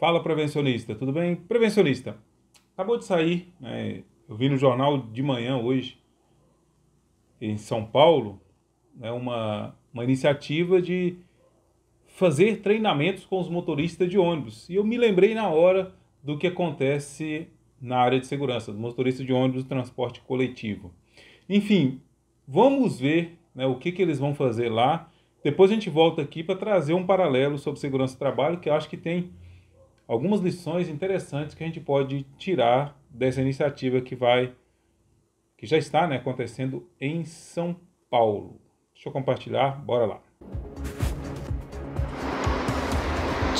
Fala, prevencionista, tudo bem? Prevencionista, acabou de sair, né? eu vi no jornal de manhã hoje, em São Paulo, né, uma, uma iniciativa de fazer treinamentos com os motoristas de ônibus. E eu me lembrei na hora do que acontece na área de segurança, dos motoristas de ônibus do transporte coletivo. Enfim, vamos ver né, o que, que eles vão fazer lá. Depois a gente volta aqui para trazer um paralelo sobre segurança do trabalho, que eu acho que tem algumas lições interessantes que a gente pode tirar dessa iniciativa que vai que já está né, acontecendo em São Paulo. Deixa eu compartilhar, bora lá.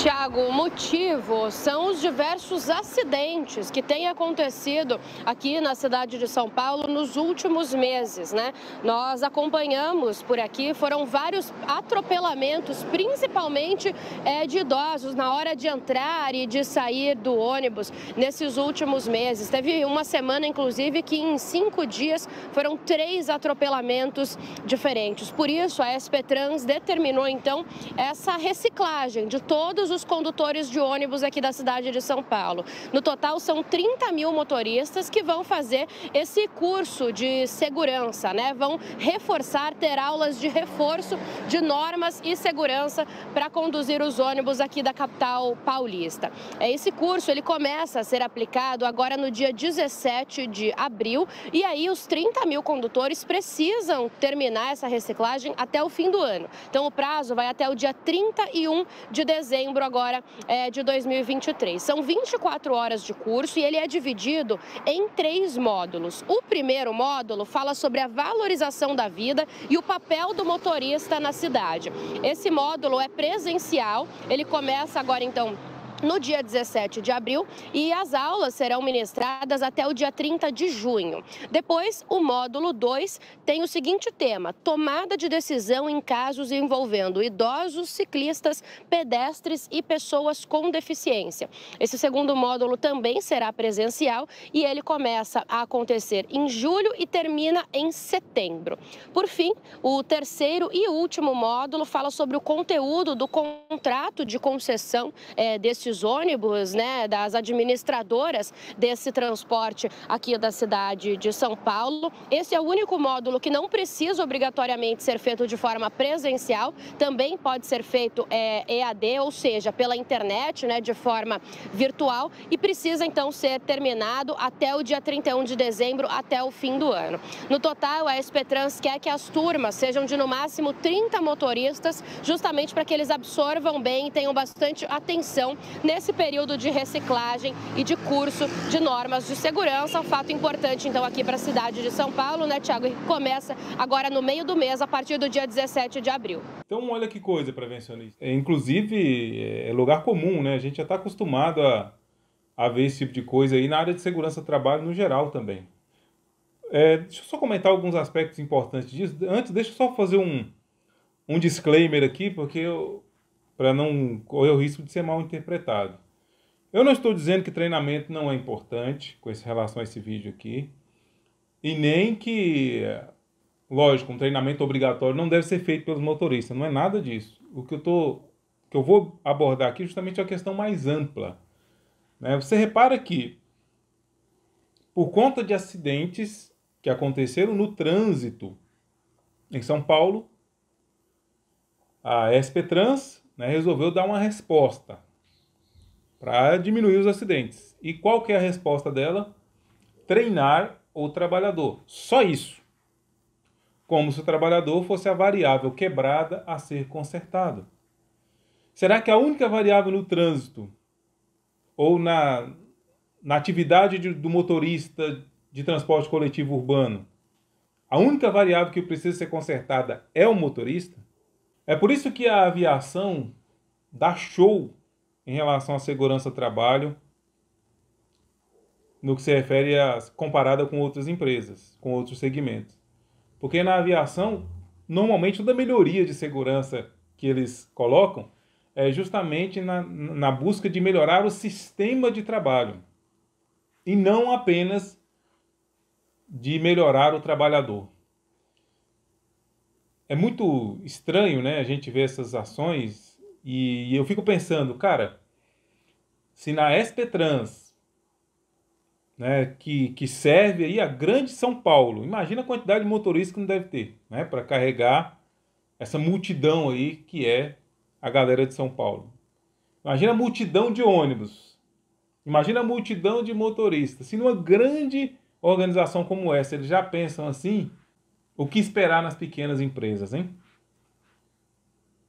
Tiago, o motivo são os diversos acidentes que têm acontecido aqui na cidade de São Paulo nos últimos meses, né? Nós acompanhamos por aqui, foram vários atropelamentos, principalmente é, de idosos, na hora de entrar e de sair do ônibus nesses últimos meses. Teve uma semana, inclusive, que em cinco dias foram três atropelamentos diferentes. Por isso, a SP Trans determinou, então, essa reciclagem de todos todos os condutores de ônibus aqui da cidade de São Paulo. No total, são 30 mil motoristas que vão fazer esse curso de segurança, né? Vão reforçar, ter aulas de reforço de normas e segurança para conduzir os ônibus aqui da capital paulista. É, esse curso ele começa a ser aplicado agora no dia 17 de abril e aí os 30 mil condutores precisam terminar essa reciclagem até o fim do ano. Então o prazo vai até o dia 31 de dezembro outubro agora é, de 2023. São 24 horas de curso e ele é dividido em três módulos. O primeiro módulo fala sobre a valorização da vida e o papel do motorista na cidade. Esse módulo é presencial, ele começa agora então no dia 17 de abril e as aulas serão ministradas até o dia 30 de junho. Depois, o módulo 2 tem o seguinte tema: tomada de decisão em casos envolvendo idosos, ciclistas, pedestres e pessoas com deficiência. Esse segundo módulo também será presencial e ele começa a acontecer em julho e termina em setembro. Por fim, o terceiro e último módulo fala sobre o conteúdo do contrato de concessão é, eh, desse estes ônibus, né, das administradoras desse transporte aqui da cidade de São Paulo. Esse é o único módulo que não precisa obrigatoriamente ser feito de forma presencial, também pode ser feito é, EAD, ou seja, pela internet, né, de forma virtual, e precisa então ser terminado até o dia 31 de dezembro, até o fim do ano. No total, a SP Trans quer que as turmas sejam de no máximo 30 motoristas, justamente para que eles absorvam bem e tenham bastante atenção nesse período de reciclagem e de curso de normas de segurança. Um fato importante, então, aqui para a cidade de São Paulo, né, Tiago? Começa agora no meio do mês, a partir do dia 17 de abril. Então, olha que coisa, prevencionista. É, inclusive, é lugar comum, né? A gente já está acostumado a, a ver esse tipo de coisa aí na área de segurança do trabalho no geral também. É, deixa eu só comentar alguns aspectos importantes disso. Antes, deixa eu só fazer um, um disclaimer aqui, porque eu, para não correr o risco de ser mal interpretado. Eu não estou dizendo que treinamento não é importante com relação a esse vídeo aqui, e nem que, lógico, um treinamento obrigatório não deve ser feito pelos motoristas, não é nada disso. O que eu, tô, que eu vou abordar aqui justamente é a questão mais ampla. Né? Você repara que, por conta de acidentes que aconteceram no trânsito em São Paulo, a SP Trans né, resolveu dar uma resposta para diminuir os acidentes. E qual que é a resposta dela? Treinar o trabalhador. Só isso. Como se o trabalhador fosse a variável quebrada a ser consertada. Será que a única variável no trânsito ou na, na atividade de, do motorista de transporte coletivo urbano, a única variável que precisa ser consertada é o motorista? É por isso que a aviação dá show em relação à segurança do trabalho, no que se refere a comparada com outras empresas, com outros segmentos. Porque na aviação, normalmente toda melhoria de segurança que eles colocam é justamente na, na busca de melhorar o sistema de trabalho e não apenas de melhorar o trabalhador é muito estranho, né? A gente ver essas ações e eu fico pensando, cara, se na SP Trans, né, que, que serve aí a grande São Paulo, imagina a quantidade de motoristas que não deve ter, né, para carregar essa multidão aí que é a galera de São Paulo. Imagina a multidão de ônibus. Imagina a multidão de motoristas. Se numa grande organização como essa eles já pensam assim, o que esperar nas pequenas empresas, hein?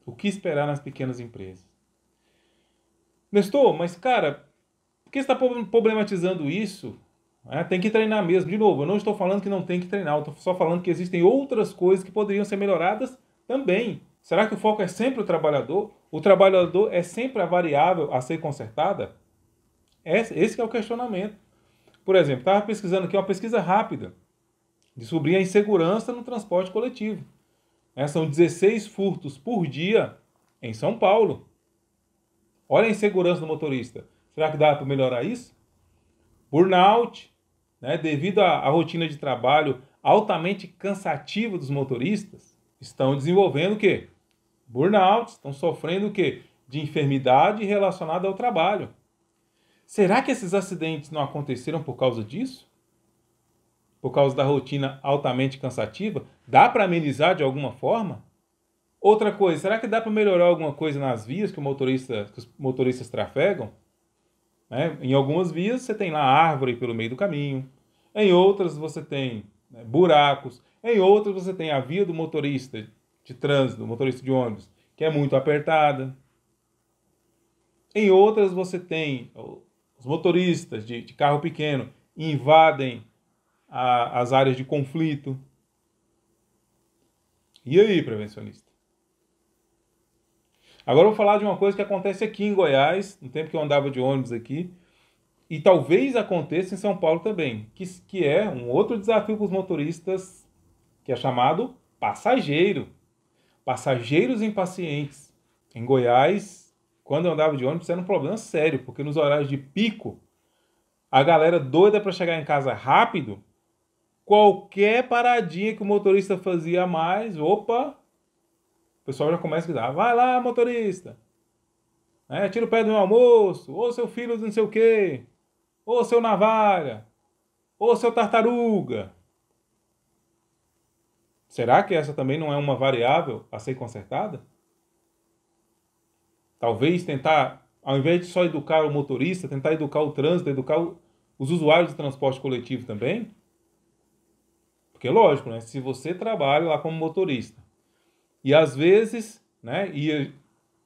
O que esperar nas pequenas empresas? Nestor, mas cara, por que está problematizando isso? É, tem que treinar mesmo. De novo, eu não estou falando que não tem que treinar, eu estou só falando que existem outras coisas que poderiam ser melhoradas também. Será que o foco é sempre o trabalhador? O trabalhador é sempre a variável a ser consertada? Esse, esse é o questionamento. Por exemplo, estava pesquisando aqui uma pesquisa rápida descobrir a insegurança no transporte coletivo. Né? são 16 furtos por dia em São Paulo. Olha a insegurança do motorista. Será que dá para melhorar isso? Burnout, né, devido à, à rotina de trabalho altamente cansativa dos motoristas, estão desenvolvendo o quê? Burnout, estão sofrendo o quê? De enfermidade relacionada ao trabalho. Será que esses acidentes não aconteceram por causa disso? por causa da rotina altamente cansativa? Dá para amenizar de alguma forma? Outra coisa, será que dá para melhorar alguma coisa nas vias que, motorista, que os motoristas trafegam? Né? Em algumas vias você tem lá árvore pelo meio do caminho, em outras você tem né, buracos, em outras você tem a via do motorista de trânsito, motorista de ônibus, que é muito apertada. Em outras você tem os motoristas de, de carro pequeno invadem a, as áreas de conflito. E aí, prevencionista? Agora eu vou falar de uma coisa que acontece aqui em Goiás, no tempo que eu andava de ônibus aqui, e talvez aconteça em São Paulo também, que, que é um outro desafio para os motoristas, que é chamado passageiro. Passageiros impacientes. Em Goiás, quando eu andava de ônibus, era um problema sério, porque nos horários de pico, a galera doida para chegar em casa rápido Qualquer paradinha que o motorista fazia mais, opa, o pessoal já começa a gritar: vai lá, motorista! É, tira o pé do meu almoço, ou seu filho do não sei o quê, ou seu navalha, ou seu tartaruga. Será que essa também não é uma variável a ser consertada? Talvez tentar, ao invés de só educar o motorista, tentar educar o trânsito, educar os usuários do transporte coletivo também? Porque lógico, né? Se você trabalha lá como motorista e às vezes, né? E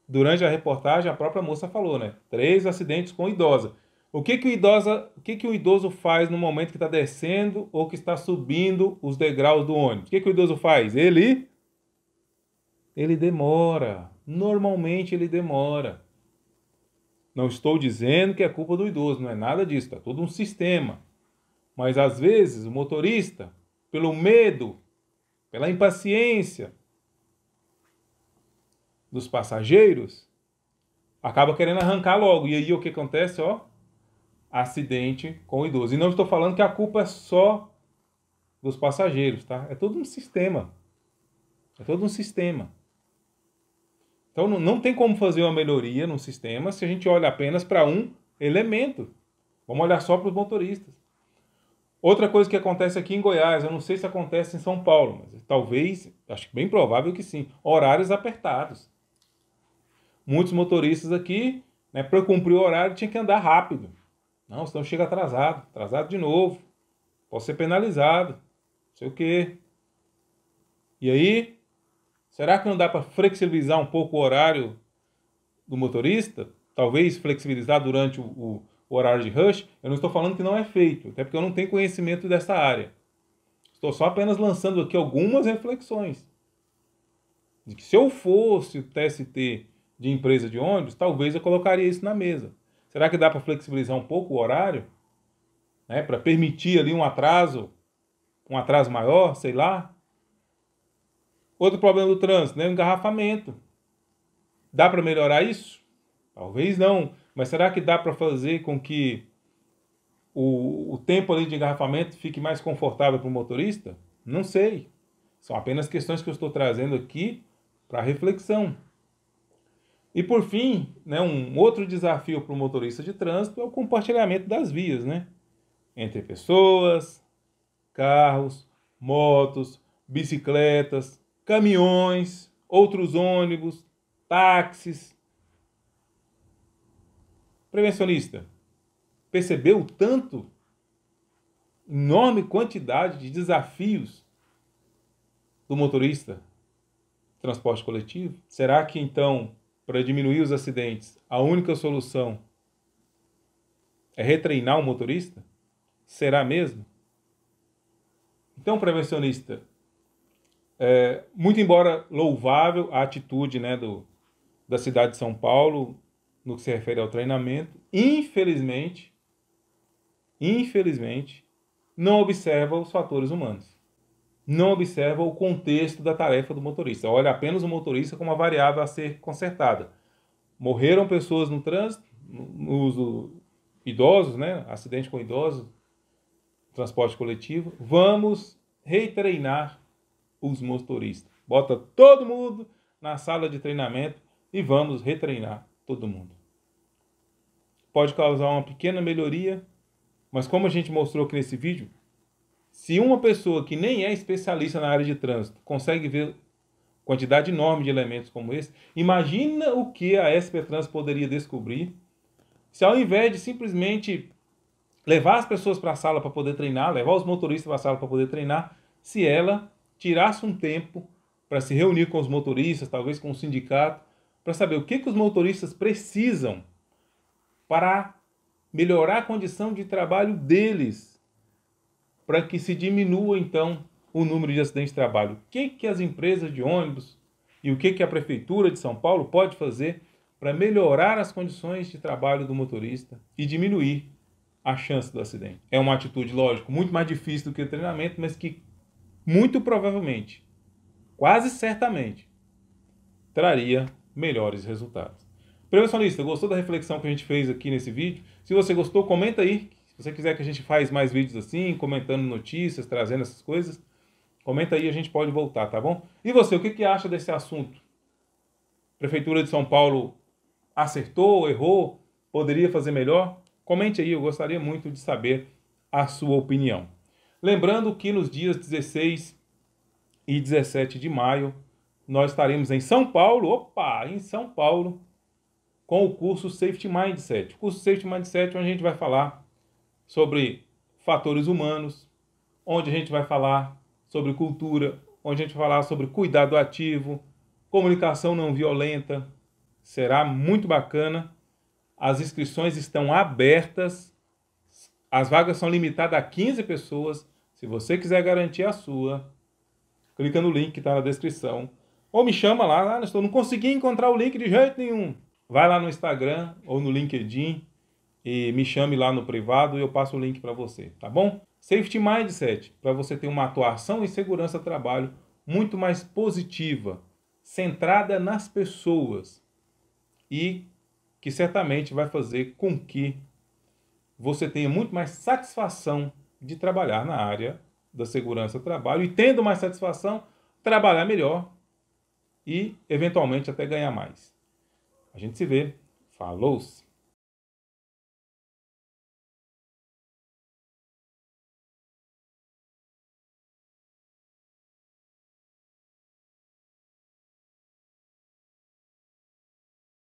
durante a reportagem a própria moça falou, né? Três acidentes com idosa. O que que o idosa, o que que o idoso faz no momento que está descendo ou que está subindo os degraus do ônibus? O que que o idoso faz? Ele ele demora. Normalmente ele demora. Não estou dizendo que é culpa do idoso, não é nada disso, é tá todo um sistema. Mas às vezes o motorista pelo medo, pela impaciência dos passageiros, acaba querendo arrancar logo. E aí o que acontece? Ó, acidente com o idoso. E não estou falando que a culpa é só dos passageiros, tá? É todo um sistema. É todo um sistema. Então não, não tem como fazer uma melhoria no sistema se a gente olha apenas para um elemento. Vamos olhar só para os motoristas. Outra coisa que acontece aqui em Goiás, eu não sei se acontece em São Paulo, mas talvez, acho bem provável que sim, horários apertados. Muitos motoristas aqui, né, para cumprir o horário, tinha que andar rápido. Não, senão chega atrasado, atrasado de novo. Pode ser penalizado, não sei o quê. E aí, será que não dá para flexibilizar um pouco o horário do motorista? Talvez flexibilizar durante o, o horário de rush, eu não estou falando que não é feito, até porque eu não tenho conhecimento dessa área. Estou só apenas lançando aqui algumas reflexões. De que se eu fosse o TST de empresa de ônibus, talvez eu colocaria isso na mesa. Será que dá para flexibilizar um pouco o horário? Né, para permitir ali um atraso, um atraso maior, sei lá. Outro problema do trânsito, né, o engarrafamento. Dá para melhorar isso? Talvez não. Mas será que dá para fazer com que o, o tempo ali de engarrafamento fique mais confortável para o motorista? Não sei. São apenas questões que eu estou trazendo aqui para reflexão. E por fim, né, um outro desafio para o motorista de trânsito é o compartilhamento das vias, né? Entre pessoas, carros, motos, bicicletas, caminhões, outros ônibus, táxis, prevencionista, percebeu tanto, enorme quantidade de desafios do motorista, transporte coletivo? Será que então, para diminuir os acidentes, a única solução é retreinar o motorista? Será mesmo? Então, prevencionista, é, muito embora louvável a atitude né, do, da cidade de São Paulo no que se refere ao treinamento, infelizmente, infelizmente, não observa os fatores humanos. Não observa o contexto da tarefa do motorista. Olha apenas o motorista como uma variável a ser consertada. Morreram pessoas no trânsito, no uso idosos, né? Acidente com idoso, transporte coletivo. Vamos retreinar os motoristas. Bota todo mundo na sala de treinamento e vamos retreinar todo mundo. Pode causar uma pequena melhoria, mas como a gente mostrou aqui nesse vídeo, se uma pessoa que nem é especialista na área de trânsito consegue ver quantidade enorme de elementos como esse, imagina o que a SP Trans poderia descobrir se ao invés de simplesmente levar as pessoas para a sala para poder treinar, levar os motoristas para a sala para poder treinar, se ela tirasse um tempo para se reunir com os motoristas, talvez com o sindicato, para saber o que, que os motoristas precisam para melhorar a condição de trabalho deles, para que se diminua então o número de acidentes de trabalho. O que, que as empresas de ônibus e o que, que a Prefeitura de São Paulo pode fazer para melhorar as condições de trabalho do motorista e diminuir a chance do acidente. É uma atitude, lógico, muito mais difícil do que o treinamento, mas que muito provavelmente, quase certamente, traria melhores resultados. Prevencionista, gostou da reflexão que a gente fez aqui nesse vídeo? Se você gostou, comenta aí. Se você quiser que a gente faça mais vídeos assim, comentando notícias, trazendo essas coisas, comenta aí, a gente pode voltar, tá bom? E você, o que, que acha desse assunto? Prefeitura de São Paulo acertou, errou, poderia fazer melhor? Comente aí, eu gostaria muito de saber a sua opinião. Lembrando que nos dias 16 e 17 de maio nós estaremos em São Paulo, opa, em São Paulo, com o curso Safety Mindset. O curso Safety Mindset, onde a gente vai falar sobre fatores humanos, onde a gente vai falar sobre cultura, onde a gente vai falar sobre cuidado ativo, comunicação não violenta. Será muito bacana. As inscrições estão abertas. As vagas são limitadas a 15 pessoas. Se você quiser garantir a sua, clica no link que está na descrição ou me chama lá, ah, não, estou, não consegui encontrar o link de jeito nenhum. Vai lá no Instagram ou no LinkedIn e me chame lá no privado e eu passo o link para você, tá bom? Safety Mindset, para você ter uma atuação em segurança trabalho muito mais positiva, centrada nas pessoas e que certamente vai fazer com que você tenha muito mais satisfação de trabalhar na área da segurança do trabalho e tendo mais satisfação, trabalhar melhor e eventualmente até ganhar mais. A gente se vê. Falou! -se.